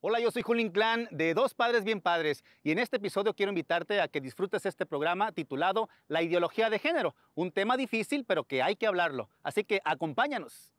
Hola, yo soy Julín Clan de Dos Padres Bien Padres y en este episodio quiero invitarte a que disfrutes este programa titulado La ideología de género, un tema difícil pero que hay que hablarlo. Así que acompáñanos.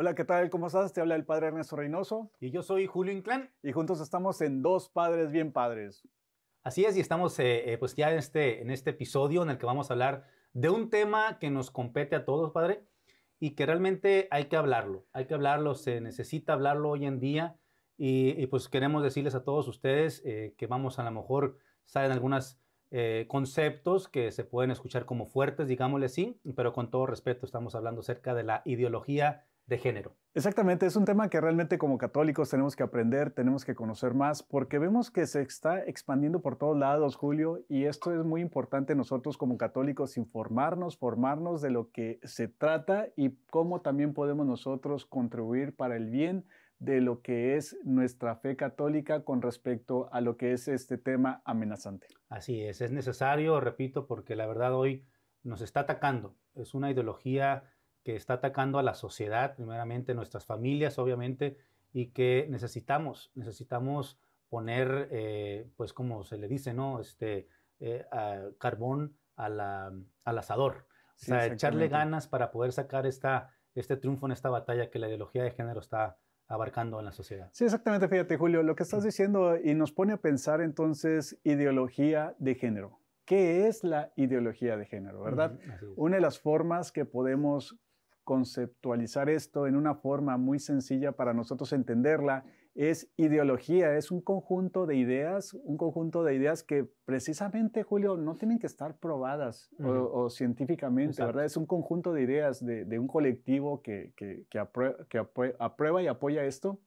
Hola, ¿qué tal? ¿Cómo estás? Te habla el padre Ernesto Reynoso. Y yo soy Julio Inclán. Y juntos estamos en Dos Padres Bien Padres. Así es, y estamos eh, eh, pues ya en este, en este episodio en el que vamos a hablar de un tema que nos compete a todos, padre, y que realmente hay que hablarlo. Hay que hablarlo, se necesita hablarlo hoy en día. Y, pues queremos decirles a todos ustedes eh, que vamos a lo mejor, saben, algunos conceptos que se pueden escuchar como fuertes, digámosle así, pero con todo respeto estamos hablando acerca de la ideología de género. Exactamente, es un tema que realmente como católicos tenemos que aprender, tenemos que conocer más, porque vemos que se está expandiendo por todos lados, Julio, y esto es muy importante nosotros como católicos informarnos, formarnos de lo que se trata y cómo también podemos nosotros contribuir para el bien de lo que es nuestra fe católica con respecto a lo que es este tema amenazante. Así es, es necesario, repito, porque la verdad hoy nos está atacando. Es una ideología que está atacando a la sociedad, primeramente nuestras familias, obviamente, y que necesitamos, necesitamos poner, eh, pues como se le dice, ¿no? Este, eh, carbón a la, al asador. o sea, echarle ganas para poder sacar esta, este triunfo en esta batalla que la ideología de género está abarcando en la sociedad. Sí, exactamente, fíjate Julio, lo que estás diciendo y nos pone a pensar entonces ideología de género. ¿Qué es la ideología de género, verdad? Una de las formas que podemos conceptualizar esto en una forma muy sencilla para nosotros entenderla, es ideología, es un conjunto de ideas, un conjunto de ideas que precisamente, Julio, no tienen que estar probadas o, científicamente, ¿verdad? Es un conjunto de ideas de, un colectivo que, aprueba, y apoya esto.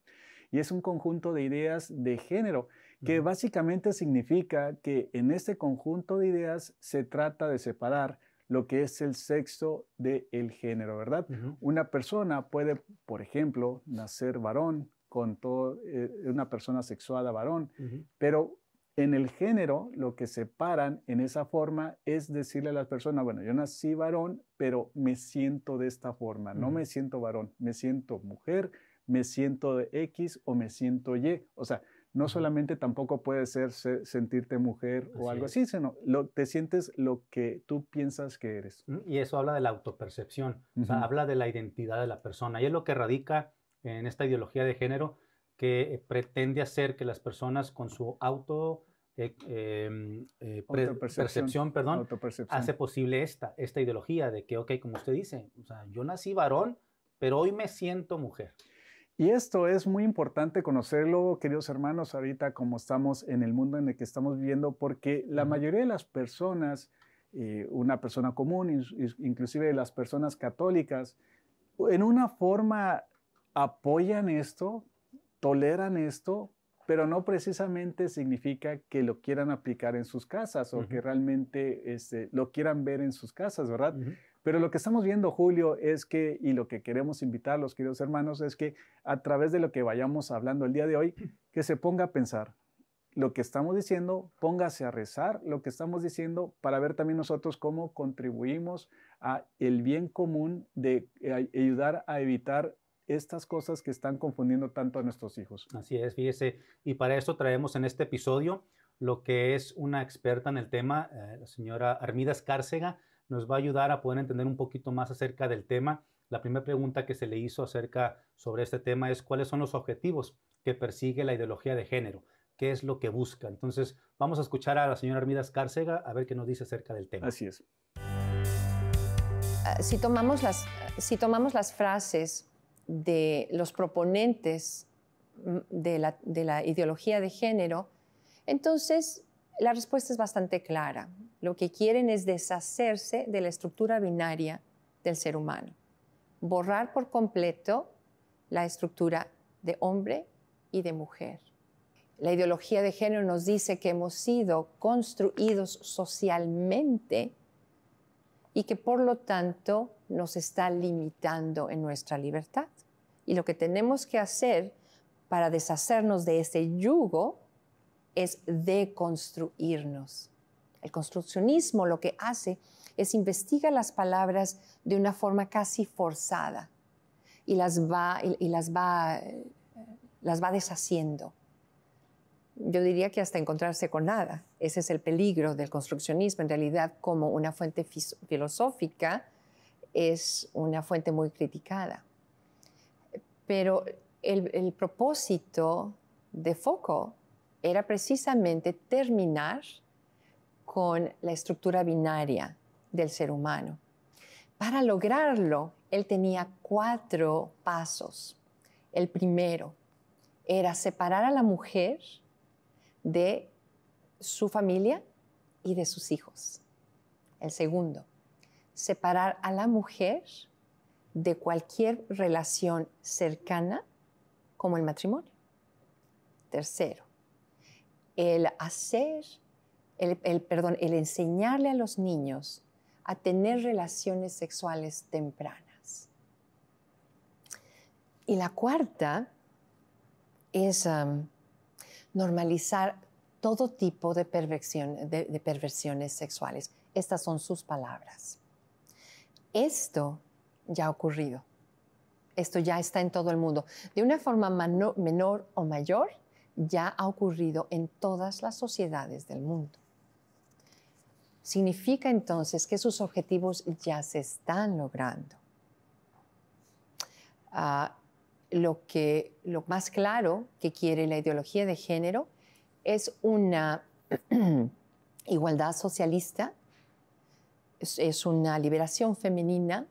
Y es un conjunto de ideas de género, que básicamente significa que en este conjunto de ideas se trata de separar lo que es el sexo del género, ¿verdad? Una persona puede, por ejemplo, nacer varón con todo, eh, una persona sexuada varón, pero en el género lo que separan en esa forma es decirle a las personas, bueno, yo nací varón, pero me siento de esta forma, no me siento varón, me siento mujer, me siento de X o me siento Y. O sea, no solamente tampoco puede ser sentirte mujer o algo así, sino te sientes lo que tú piensas que eres. Mm, y eso habla de la autopercepción, habla de la identidad de la persona. Y es lo que radica en esta ideología de género que eh, pretende hacer que las personas con su auto... Eh, em, eh, percepción, perdón, hace posible esta, esta ideología de que, ok, como usted dice, o sea, yo nací varón, pero hoy me siento mujer. Y esto es muy importante conocerlo, queridos hermanos, ahorita como estamos en el mundo en el que estamos viviendo, porque la mayoría de las personas, eh, una persona común, inclusive las personas católicas, en una forma apoyan esto, toleran esto, pero no precisamente significa que lo quieran aplicar en sus casas o que realmente este, lo quieran ver en sus casas, ¿verdad? Pero lo que estamos viendo, Julio, es que, y lo que queremos invitar a los queridos hermanos, es que a través de lo que vayamos hablando el día de hoy, mm. que se ponga a pensar lo que estamos diciendo, póngase a rezar lo que estamos diciendo para ver también nosotros cómo contribuimos a el bien común de eh, ayudar a evitar estas cosas que están confundiendo tanto a nuestros hijos. Así es, fíjese, y para eso traemos en este episodio lo que es una experta en el tema, eh, la señora Armida Cárcega, nos va a ayudar a poder entender un poquito más acerca del tema. La primera pregunta que se le hizo acerca sobre este tema es cuáles son los objetivos que persigue la ideología de género, qué es lo que busca. Entonces, vamos a escuchar a la señora Armidas Cárcega a ver qué nos dice acerca del tema. Así es. Ah, si tomamos las, frases de los proponentes mm, de la ideología de género, entonces la respuesta es bastante clara lo que quieren es deshacerse de la estructura binaria del ser humano, borrar por completo la estructura de hombre y de mujer. La ideología de género nos dice que hemos sido construidos socialmente y que por lo tanto nos está limitando en nuestra libertad. Y lo que tenemos que hacer para deshacernos de ese yugo es deconstruirnos el construccionismo lo que hace es investigar las palabras de una forma casi forzada y las va, y, las va, eh, las va deshaciendo. Yo diría que hasta encontrarse con nada. Ese es el peligro del construccionismo. En realidad, como una fuente filosófica, es una fuente muy criticada. Pero el, el propósito de Foucault era precisamente terminar con la estructura binaria del ser humano. Para lograrlo, él tenía cuatro pasos. El primero era separar a la mujer de su familia y de sus hijos. El segundo, separar a la mujer de cualquier relación cercana como el matrimonio. Tercero, el hacer el, perdón, el enseñarle a los niños a tener relaciones sexuales tempranas. Y la cuarta es um, normalizar todo tipo de, de perversiones sexuales. Estas son sus palabras. Esto ya ha ocurrido. Esto ya está en todo el mundo. De una forma menor o mayor, ya ha ocurrido en todas las sociedades del mundo significa entonces que sus objetivos ya se están logrando. Ah, lo, que, más claro que quiere la ideología de género es una igualdad socialista, es una liberación femenina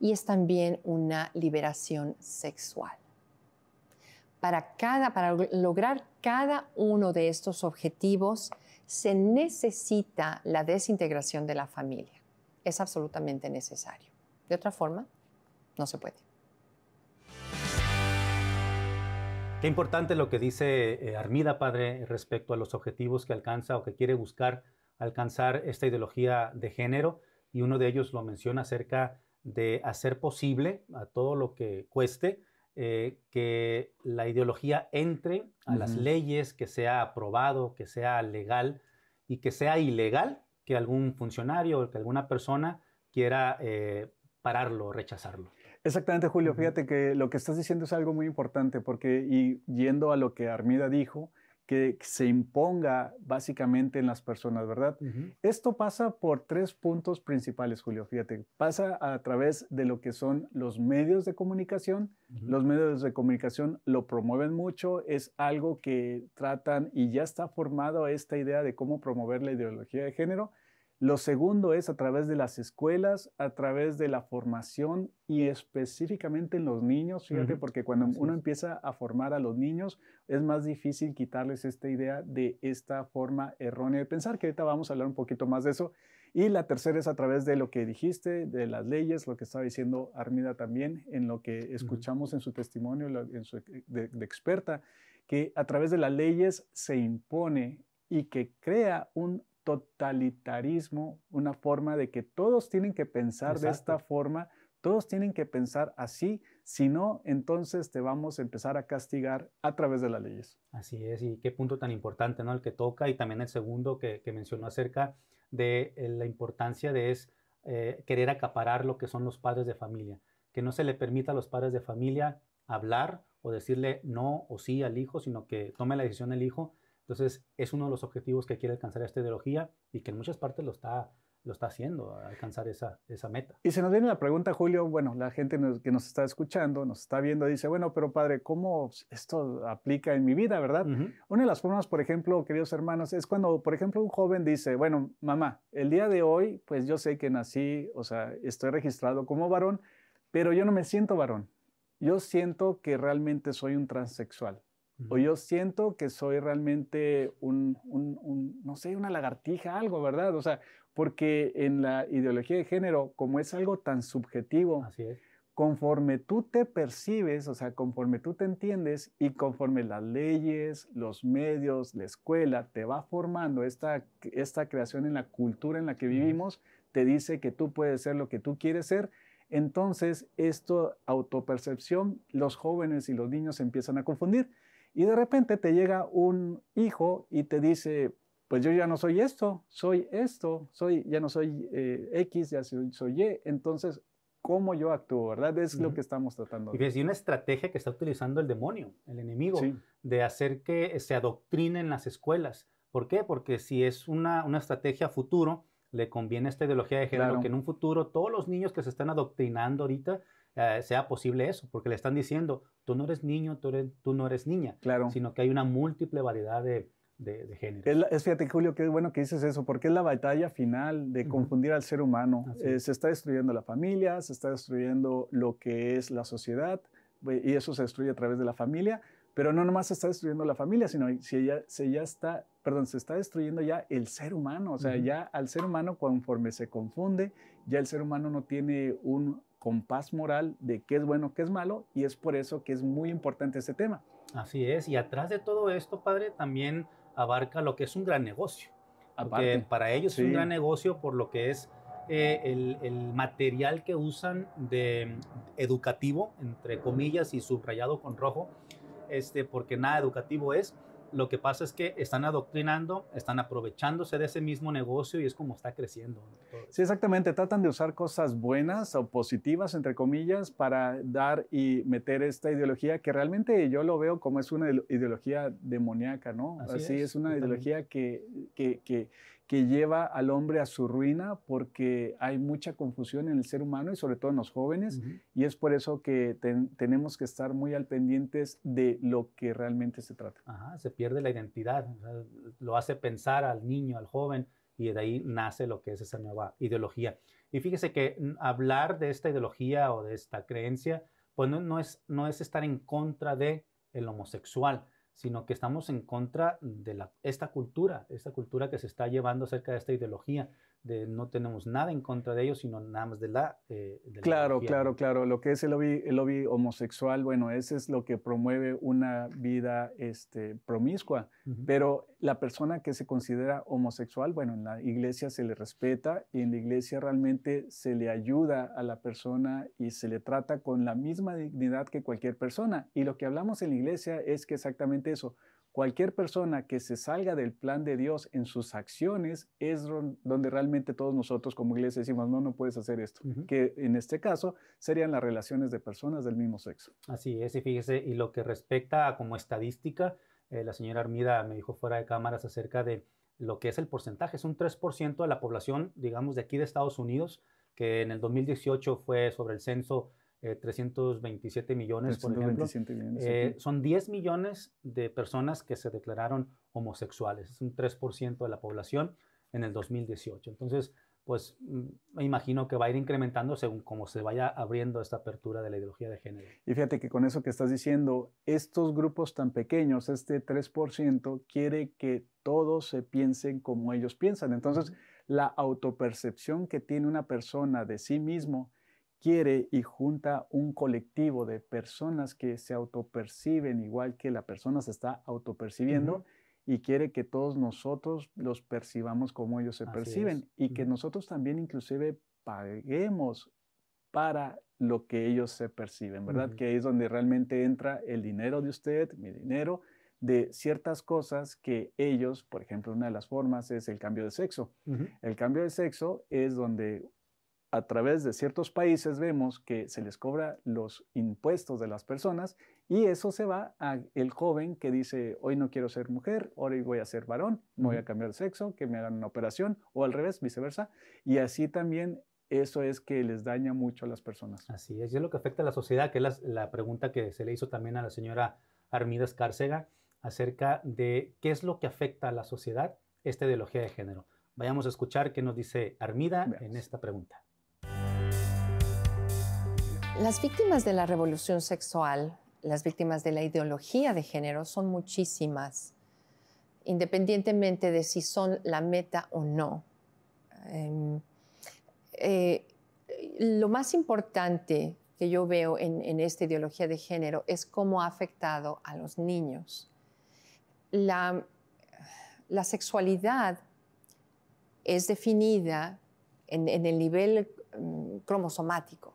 y es también una liberación sexual para, lograr cada uno de estos objetivos se necesita la desintegración de la familia. Es absolutamente necesario. De otra forma, no se puede. Qué importante lo que dice eh, Armida, padre, respecto a los objetivos que alcanza o que quiere buscar alcanzar esta ideología de género. Y uno de ellos lo menciona acerca de hacer posible a todo lo que cueste eh, que la ideología entre a las leyes, que sea aprobado, que sea legal y que sea ilegal que algún funcionario o que alguna persona quiera eh, pararlo, rechazarlo. Exactamente, Julio. Fíjate que lo que estás diciendo es algo muy importante porque, y yendo a lo que Armida dijo, que se imponga básicamente en las personas, ¿verdad? Esto pasa por tres puntos principales, Julio, fíjate, pasa a través de lo que son los medios de comunicación. Los medios de comunicación lo promueven mucho, es algo que tratan y ya está formado esta idea de cómo promover la ideología de género. Lo segundo es a través de las escuelas, a través de la formación y específicamente en los niños, fíjate, porque cuando uno empieza a formar a los niños es más difícil quitarles esta idea de esta forma errónea de pensar, que ahorita vamos a hablar un poquito más de eso. Y la tercera es a través de lo que dijiste, de las leyes, lo que estaba diciendo Armida también, en lo que escuchamos en su testimonio de experta, que a través de las leyes se impone y que crea un totalitarismo, una forma de que todos tienen que pensar de esta forma, todos tienen que pensar así, si no, entonces te vamos a empezar a castigar a través de las leyes. Así es, y qué punto tan importante, ¿no? El que toca y también el segundo que, mencionó acerca de eh, la importancia de es eh, querer acaparar lo que son los padres de familia, que no se le permita a los padres de familia hablar o decirle no o sí al hijo, sino que tome la decisión el hijo entonces, es uno de los objetivos que quiere alcanzar esta ideología y que en muchas partes lo está, lo está haciendo, alcanzar esa, meta. Y se nos viene la pregunta, Julio, bueno, la gente que nos está escuchando, nos está viendo, dice, bueno, pero padre, ¿cómo esto aplica en mi vida, verdad? Una de las formas, por ejemplo, queridos hermanos, es cuando, por ejemplo, un joven dice, bueno, mamá, el día de hoy, pues yo sé que nací, o sea, estoy registrado como varón, pero yo no me siento varón. Yo siento que realmente soy un transexual o yo siento que soy realmente un, no sé, una lagartija, algo, ¿verdad? O sea, porque en la ideología de género, como es algo tan subjetivo, conforme tú te percibes, o sea, conforme tú te entiendes y conforme las leyes, los medios, la escuela te va formando esta, esta creación en la cultura en la que vivimos, te dice que tú puedes ser lo que tú quieres ser, entonces, esto autopercepción, los jóvenes y los niños se empiezan a confundir. Y de repente te llega un hijo y te dice, pues yo ya no soy esto, soy esto, soy ya no soy eh, X, ya soy, Y. Entonces, ¿cómo yo actúo? ¿Verdad? Es lo que estamos tratando. Y es una estrategia que está utilizando el demonio, el enemigo, de hacer que se adoctrinen las escuelas. ¿Por qué? Porque si es una, estrategia futuro, le conviene esta ideología de género, que en un futuro todos los niños que se están adoctrinando ahorita eh, sea posible eso, porque le están diciendo, tú no eres niño, tú, no eres niña, sino que hay una múltiple variedad de, géneros. Es, fíjate, Julio, qué bueno que dices eso, porque es la batalla final de confundir al ser humano. Eh, se está destruyendo la familia, se está destruyendo lo que es la sociedad, y eso se destruye a través de la familia, pero no nomás se está destruyendo la familia, sino si ella se ya está, perdón, se está destruyendo ya el ser humano, o sea, ya al ser humano conforme se confunde, ya el ser humano no tiene un compás moral de qué es bueno, qué es malo, y es por eso que es muy importante este tema. Así es, y atrás de todo esto, padre, también abarca lo que es un gran negocio. para ellos es un gran negocio por lo que es eh, el, el, material que usan de educativo, entre comillas, y subrayado con rojo, este, porque nada educativo es, lo que pasa es que están adoctrinando, están aprovechándose de ese mismo negocio y es como está creciendo. Sí, exactamente. Tratan de usar cosas buenas o positivas, entre comillas, para dar y meter esta ideología que realmente yo lo veo como es una ideología demoníaca, ¿no? Así, es, es, una ideología que, que, que que lleva al hombre a su ruina porque hay mucha confusión en el ser humano y sobre todo en los jóvenes y es por eso que tenemos que estar muy al pendientes de lo que realmente se trata. Ajá, se pierde la identidad, lo hace pensar al niño, al joven y de ahí nace lo que es esa nueva ideología. Y fíjese que mm, hablar de esta ideología o de esta creencia, pues no, es, no es estar en contra de el homosexual, sino que estamos en contra de esta cultura, esta cultura que se está llevando acerca de esta ideología no tenemos nada en contra de ellos, sino nada más de la... Eh, claro, claro, claro. Lo que es el lobby, el lobby homosexual, bueno, ese es lo que promueve una vida este, promiscua, pero la persona que se considera homosexual, bueno, en la iglesia se le respeta y en la iglesia realmente se le ayuda a la persona y se le trata con la misma dignidad que cualquier persona. Y lo que hablamos en la iglesia es que exactamente eso, Cualquier persona que se salga del plan de Dios en sus acciones es donde realmente todos nosotros como iglesia decimos, no, no puedes hacer esto, que en este caso serían las relaciones de personas del mismo sexo. Así es, y fíjese, y lo que respecta como estadística, eh, la señora Armida me dijo fuera de cámaras acerca de lo que es el porcentaje, es un 3% de la población, digamos, de aquí de Estados Unidos, que en el 2018 fue sobre el censo 327 eh, millones, por ejemplo. Eh, son 10 millones de personas que se declararon homosexuales, es un 3% de la población en el 2018. Entonces, pues mm, me imagino que va a ir incrementando según cómo se vaya abriendo esta apertura de la ideología de género. Y fíjate que con eso que estás diciendo, estos grupos tan pequeños, este 3%, quiere que todos se piensen como ellos piensan. Entonces, la autopercepción que tiene una persona de sí mismo quiere y junta un colectivo de personas que se autoperciben igual que la persona se está autopercibiendo y quiere que todos nosotros los percibamos como ellos se perciben y que nosotros también inclusive paguemos para lo que ellos se perciben, ¿verdad? Que es donde realmente entra el dinero de usted, mi dinero, de ciertas cosas que ellos, por ejemplo, una de las formas es el cambio de sexo. El cambio de sexo es donde a través de ciertos países vemos que se les cobra los impuestos de las personas y eso se va al joven que dice, hoy no quiero ser mujer, hoy voy a ser varón, me voy a cambiar de sexo, que me hagan una operación o al revés, viceversa. Y así también eso es que les daña mucho a las personas. Así es, es lo que afecta a la sociedad, que es la, pregunta que se le hizo también a la señora Armida Cárcega acerca de qué es lo que afecta a la sociedad esta ideología de género. Vayamos a escuchar qué nos dice Armida en esta pregunta. Las víctimas de la revolución sexual, las víctimas de la ideología de género son muchísimas, independientemente de si son la meta o no. Em, eh, lo más importante que yo veo en, esta ideología de género es cómo ha afectado a los niños. La, sexualidad es definida en, el nivel mm, cromosomático.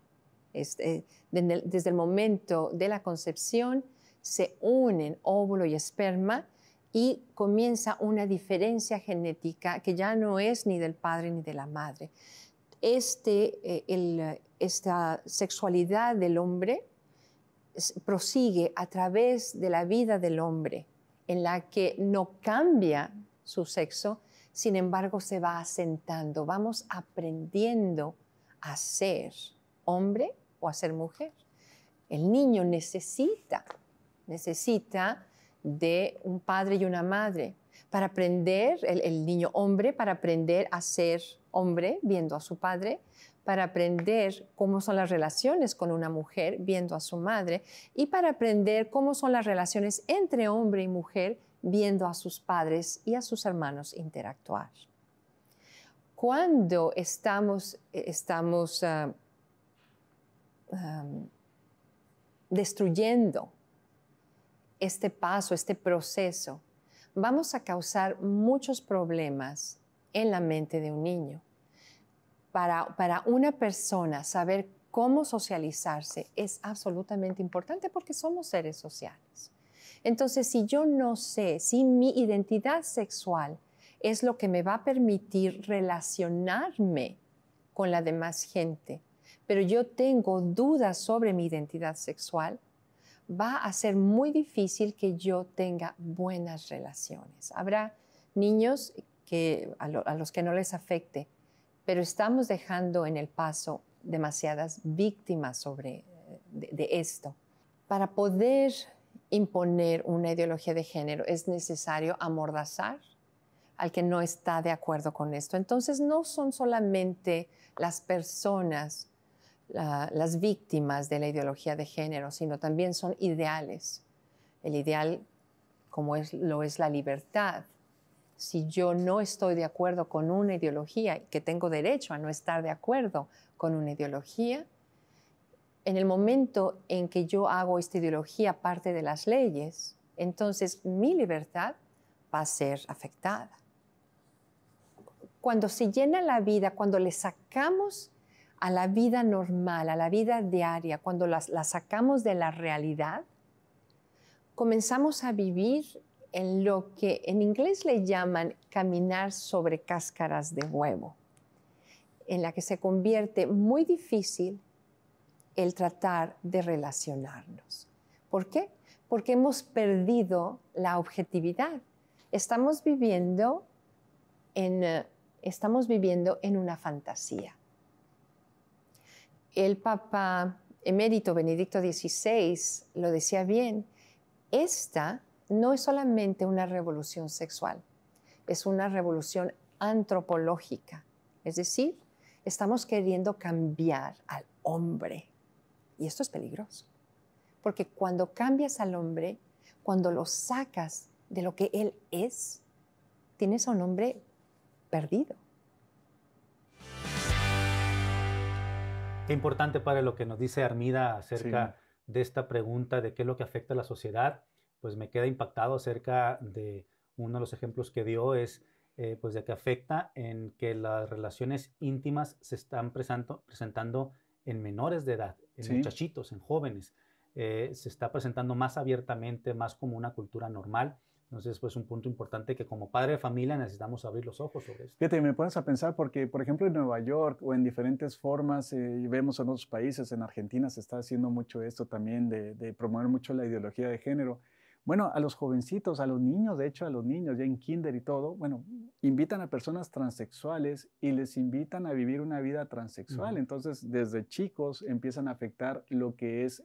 Este, desde el momento de la concepción se unen óvulo y esperma y comienza una diferencia genética que ya no es ni del padre ni de la madre. Este, eh, esta sexualidad del hombre prosigue a través de la vida del hombre, en la que no cambia su sexo, sin embargo se va asentando, vamos aprendiendo a ser hombre o a ser mujer. El niño necesita, necesita de un padre y una madre para aprender, el, niño hombre, para aprender a ser hombre viendo a su padre, para aprender cómo son las relaciones con una mujer viendo a su madre y para aprender cómo son las relaciones entre hombre y mujer viendo a sus padres y a sus hermanos interactuar. Cuando estamos, eh, estamos ah, destruyendo este paso, este proceso, vamos a causar muchos problemas en la mente de un niño. Para, para una persona saber cómo socializarse es absolutamente importante porque somos seres sociales. Entonces, si yo no sé si mi identidad sexual es lo que me va a permitir relacionarme con la demás gente, pero yo tengo dudas sobre mi identidad sexual, va a ser muy difícil que yo tenga buenas relaciones. Habrá niños que, a, los que no les afecte, pero estamos dejando en el paso demasiadas víctimas sobre, de esto. Para poder imponer una ideología de género es necesario amordazar al que no está de acuerdo con esto. Entonces no son solamente las personas las víctimas de la ideología de género, sino también son ideales. El ideal como lo es la libertad. Si yo no estoy de acuerdo con una ideología, que tengo derecho a no estar de acuerdo con una ideología, en el momento en que yo hago esta ideología parte de las leyes, entonces mi libertad va a ser afectada. Cuando se llena la vida, cuando le sacamos a la vida normal, a la vida diaria, cuando la las sacamos de la realidad, comenzamos a vivir en lo que en inglés le llaman caminar sobre cáscaras de huevo, en la que se convierte muy difícil el tratar de relacionarnos. ¿Por qué? Porque hemos perdido la objetividad. Estamos viviendo en, eh, estamos viviendo en una fantasía el Papa emérito Benedicto XVI lo decía bien, esta no es solamente una revolución sexual, es una revolución antropológica. Es decir, estamos queriendo cambiar al hombre. Y esto es peligroso, porque cuando cambias al hombre, cuando lo sacas de lo que él es, tienes a un hombre perdido, Qué importante para lo que nos dice Armida acerca de esta pregunta de qué es lo que afecta a la sociedad. Pues me queda impactado acerca de uno de los ejemplos que dio es eh, pues de que afecta en que las relaciones íntimas se están presentando en menores de edad, en muchachitos, en jóvenes. Eh, se está presentando más abiertamente, más como una cultura normal. Entonces, pues un punto importante que como padre de familia necesitamos abrir los ojos sobre esto. Fíjate, me pones a pensar porque, por ejemplo, en Nueva York o en diferentes formas, eh, vemos en otros países, en Argentina se está haciendo mucho esto también de, promover mucho la ideología de género. Bueno, a los jovencitos, a los niños, de hecho, a los niños ya en kinder y todo, bueno, invitan a personas transexuales y les invitan a vivir una vida transexual. Entonces, desde chicos empiezan a afectar lo que es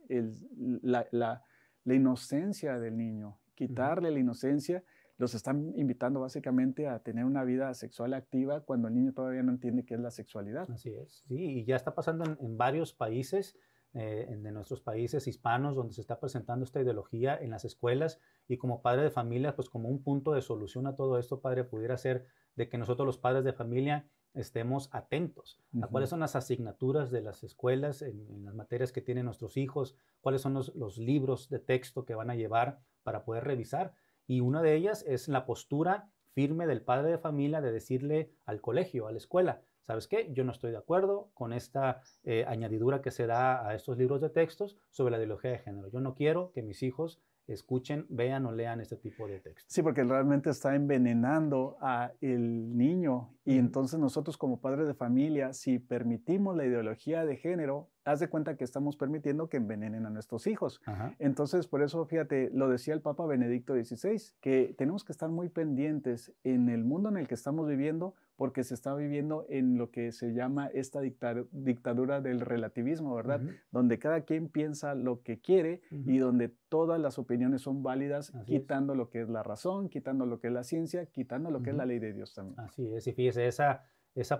la inocencia del niño quitarle la inocencia, los están invitando básicamente a tener una vida sexual activa cuando el niño todavía no entiende qué es la sexualidad. Así es, sí, y ya está pasando en, varios países. Eh, de nuestros países hispanos, donde se está presentando esta ideología en las escuelas y como padre de familia, pues como un punto de solución a todo esto, padre, pudiera ser de que nosotros los padres de familia estemos atentos a cuáles son las asignaturas de las escuelas, en, las materias que tienen nuestros hijos, cuáles son los libros de texto que van a llevar para poder revisar. Y una de ellas es la postura firme del padre de familia de decirle al colegio, a la escuela, ¿sabes qué? Yo no estoy de acuerdo con esta eh, añadidura que se da a estos libros de textos sobre la ideología de género. Yo no quiero que mis hijos escuchen, vean o lean este tipo de textos. Sí, porque realmente está envenenando a el niño y entonces nosotros como padres de familia, si permitimos la ideología de género, haz de cuenta que estamos permitiendo que envenenen a nuestros hijos. Entonces, por eso, fíjate, lo decía el Papa Benedicto XVI, que tenemos que estar muy pendientes en el mundo en el que estamos viviendo, porque se está viviendo en lo que se llama esta dictadura del relativismo, ¿verdad? Donde cada quien piensa lo que quiere y donde todas las opiniones son válidas, quitando lo que es la razón, quitando lo que es la ciencia, quitando lo que es la ley de Dios también. Así es, y fíjese esa,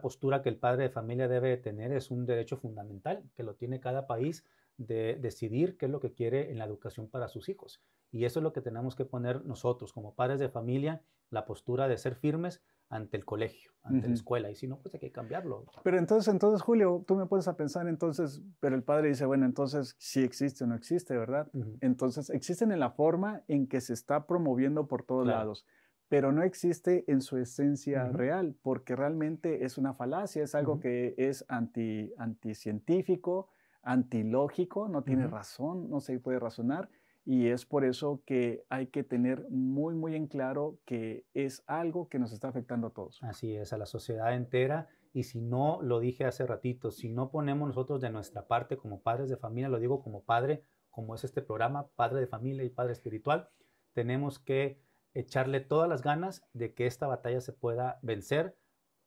postura que el padre de familia debe tener es un derecho fundamental que lo tiene cada país de decidir qué es lo que quiere en la educación para sus hijos. Y eso es lo que tenemos que poner nosotros como padres de familia, la postura de ser firmes ante el colegio, ante la escuela, y si no, pues hay que cambiarlo. Pero entonces, entonces, Julio, tú me pones a pensar, entonces, pero el padre dice, bueno, entonces si sí existe o no existe, ¿verdad? Entonces, existen en la forma en que se está promoviendo por todos lados pero no existe en su esencia real, porque realmente es una falacia, es algo que es anti, anticientífico, antilógico, no tiene razón, no se puede razonar, y es por eso que hay que tener muy, muy en claro que es algo que nos está afectando a todos. Así es, a la sociedad entera, y si no, lo dije hace ratito, si no ponemos nosotros de nuestra parte como padres de familia, lo digo como padre, como es este programa, padre de familia y padre espiritual, tenemos que echarle todas las ganas de que esta batalla se pueda vencer,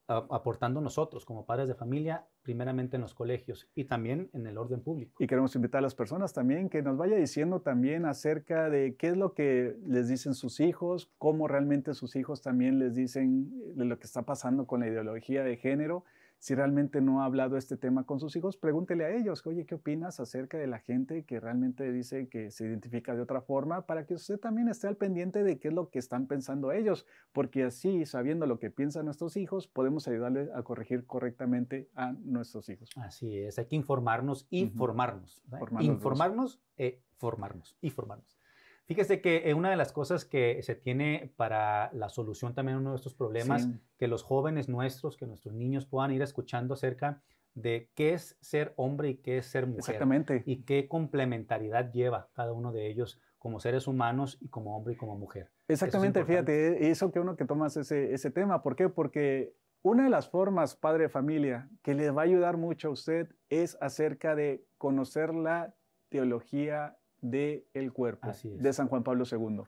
aportando nosotros como padres de familia, primeramente en los colegios y también en el orden público. Y queremos invitar a las personas también que nos vaya diciendo también acerca de qué es lo que les dicen sus hijos, cómo realmente sus hijos también les dicen de lo que está pasando con la ideología de género si realmente no ha hablado este tema con sus hijos, pregúntele a ellos, oye, ¿qué opinas acerca de la gente que realmente dice que se identifica de otra forma? Para que usted también esté al pendiente de qué es lo que están pensando ellos, porque así, sabiendo lo que piensan nuestros hijos, podemos ayudarles a corregir correctamente a nuestros hijos. Así es, hay que informarnos y formarnos. Informarnos, informarnos eh, formarnos y formarnos. Fíjese que eh, una de las cosas que se tiene para la solución también a uno de estos problemas, que los jóvenes nuestros, que nuestros niños puedan ir escuchando acerca de qué es ser hombre y qué es ser mujer. Exactamente. Y qué complementariedad lleva cada uno de ellos como seres humanos y como hombre y como mujer. Exactamente, fíjate, eso que uno que tomas ese, ese tema. ¿Por qué? Porque una de las formas, padre de familia, que le va a ayudar mucho a usted es acerca de conocer la teología del de cuerpo de San Juan Pablo II.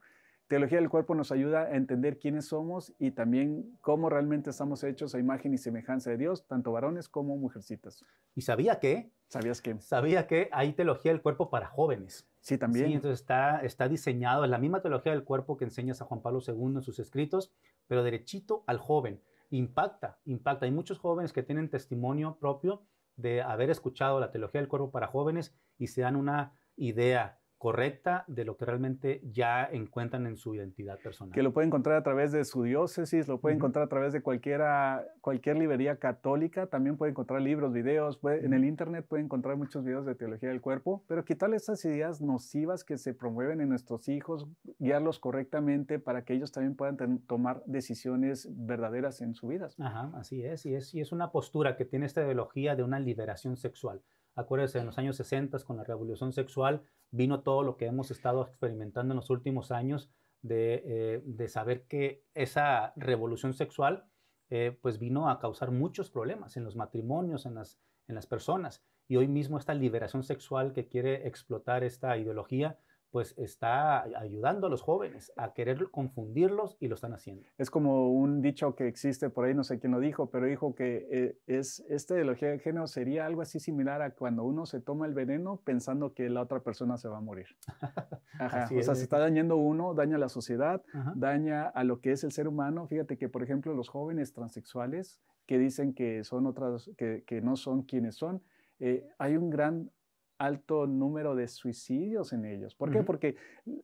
Teología del cuerpo nos ayuda a entender quiénes somos y también cómo realmente estamos hechos a imagen y semejanza de Dios, tanto varones como mujercitas. ¿Y sabía qué? ¿Sabías qué? Sabía que hay teología del cuerpo para jóvenes. Sí, también. Sí, entonces está, está diseñado, es la misma teología del cuerpo que enseña San Juan Pablo II en sus escritos, pero derechito al joven. Impacta, impacta. Hay muchos jóvenes que tienen testimonio propio de haber escuchado la teología del cuerpo para jóvenes y se dan una idea correcta de lo que realmente ya encuentran en su identidad personal. Que lo puede encontrar a través de su diócesis, lo puede encontrar a través de cualquiera, cualquier librería católica, también puede encontrar libros, videos, en el Internet puede encontrar muchos videos de teología del cuerpo, pero quitarle esas ideas nocivas que se promueven en nuestros hijos, guiarlos correctamente para que ellos también puedan tomar decisiones verdaderas en su vida. Ajá, así es, y es, y es una postura que tiene esta ideología de una liberación sexual. Acuérdense, en los años 60 con la revolución sexual vino todo lo que hemos estado experimentando en los últimos años de, eh, saber que esa revolución sexual eh, pues vino a causar muchos problemas en los matrimonios, en las, en las personas. Y hoy mismo esta liberación sexual que quiere explotar esta ideología, pues está ayudando a los jóvenes a querer confundirlos y lo están haciendo. Es como un dicho que existe por ahí, no sé quién lo dijo, pero dijo que eh, es esta ideología de género sería algo así similar a cuando uno se toma el veneno pensando que la otra persona se va a morir. o sea, se está dañando uno, daña a la sociedad, daña a lo que es el ser humano. Fíjate que, por ejemplo, los jóvenes transexuales que dicen que son otras, que, no son quienes son, eh, hay un gran alto número de suicidios en ellos. ¿Por qué? Porque eh,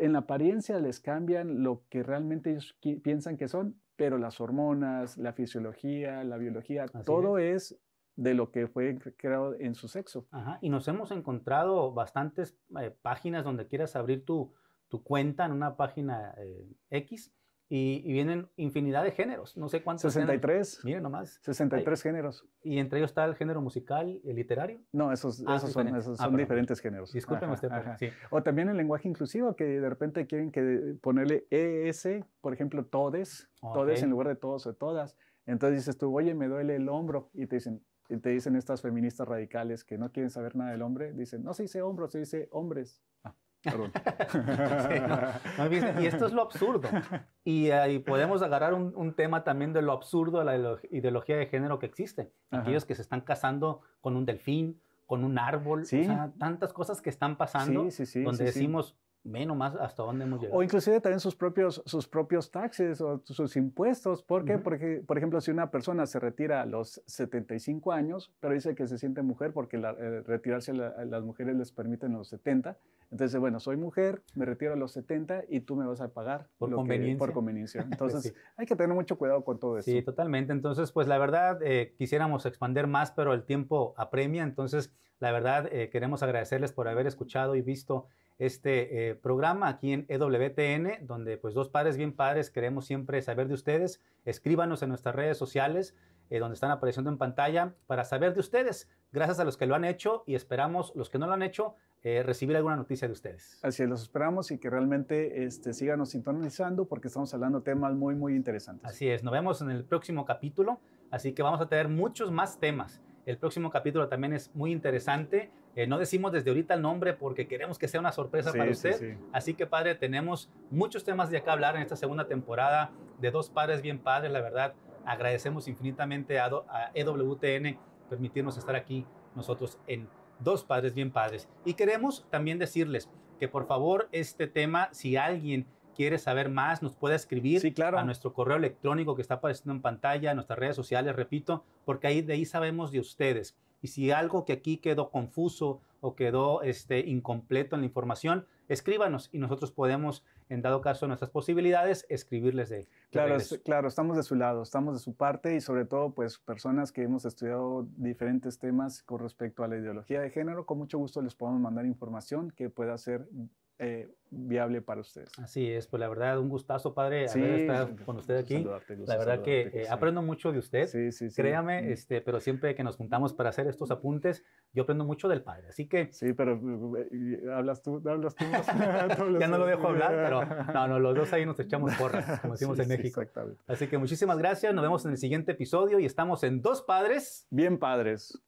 en la apariencia les cambian lo que realmente ellos piensan que son, pero las hormonas, la fisiología, la biología, todo es. de lo que fue creado en su sexo. Y nos hemos encontrado bastantes eh, páginas donde quieras abrir tu, cuenta en una página eh, X y, vienen infinidad de géneros, no sé cuántos. 63. Miren nomás. 63 géneros. Y entre ellos está el género musical, el literario. No, esos, ah, son, son diferentes ah, géneros. Disculpen usted. Pero, O también el lenguaje inclusivo, que de repente quieren que ponerle ES, por ejemplo, todes, todes en lugar de todos o todas. Entonces dices tú, oye, me duele el hombro. Y te dicen, y te dicen estas feministas radicales que no quieren saber nada del hombre, dicen, no se dice hombro, se dice hombres. Ah. Y esto es lo absurdo. Y, ahí podemos agarrar un, tema también de lo absurdo de la ideología de género que existe. Aquellos que se están casando con un delfín, con un árbol, o sea, tantas cosas que están pasando, donde decimos, Menos, más hasta dónde hemos llegado. O inclusive también sus propios, sus propios taxes o sus impuestos. ¿Por qué? Porque, por ejemplo, si una persona se retira a los 75 años, pero dice que se siente mujer porque la, eh, retirarse a las mujeres les permiten los 70. Entonces, bueno, soy mujer, me retiro a los 70 y tú me vas a pagar. Por conveniencia. por conveniencia. Entonces, hay que tener mucho cuidado con todo eso. Sí, totalmente. Entonces, pues la verdad, eh, quisiéramos expandir más, pero el tiempo apremia. Entonces, la verdad, eh, queremos agradecerles por haber escuchado y visto este eh, programa aquí en EWTN, donde pues dos padres bien padres queremos siempre saber de ustedes. Escríbanos en nuestras redes sociales, eh, donde están apareciendo en pantalla, para saber de ustedes. Gracias a los que lo han hecho y esperamos los que no lo han hecho eh, recibir alguna noticia de ustedes. Así es, los esperamos y que realmente este, síganos sintonizando porque estamos hablando temas muy, muy interesantes. Así es, nos vemos en el próximo capítulo, así que vamos a tener muchos más temas. El próximo capítulo también es muy interesante no decimos desde ahorita el nombre porque queremos que sea una sorpresa para usted. Así que, padre, tenemos muchos temas de acá hablar en esta segunda temporada de Dos Padres Bien Padres. La verdad, agradecemos infinitamente a, EWTN permitirnos estar aquí nosotros en Dos Padres Bien Padres. Y queremos también decirles que, por favor, este tema, si alguien quiere saber más, nos puede escribir a nuestro correo electrónico que está apareciendo en pantalla, en nuestras redes sociales, repito, porque ahí de ahí sabemos de ustedes. Y si algo que aquí quedó confuso o quedó este, incompleto en la información, escríbanos y nosotros podemos, en dado caso nuestras posibilidades, escribirles de... claro, claro, estamos de su lado, estamos de su parte y sobre todo, pues, personas que hemos estudiado diferentes temas con respecto a la ideología de género, con mucho gusto les podemos mandar información que pueda ser eh, viable para ustedes. Así es, pues la verdad, un gustazo, padre, sí, haber estado con usted aquí. la verdad que eh, aprendo mucho de usted. Sí, sí, sí. Créame, mm. este, pero siempre que nos juntamos para hacer estos apuntes, yo aprendo mucho del padre. Así que. Sí, pero eh, hablas tú, hablas tú. ya no lo dejo hablar, pero no, no, los dos ahí nos echamos porras, como decimos en México. Así que muchísimas gracias. Nos vemos en el siguiente episodio y estamos en Dos Padres. Bien, padres.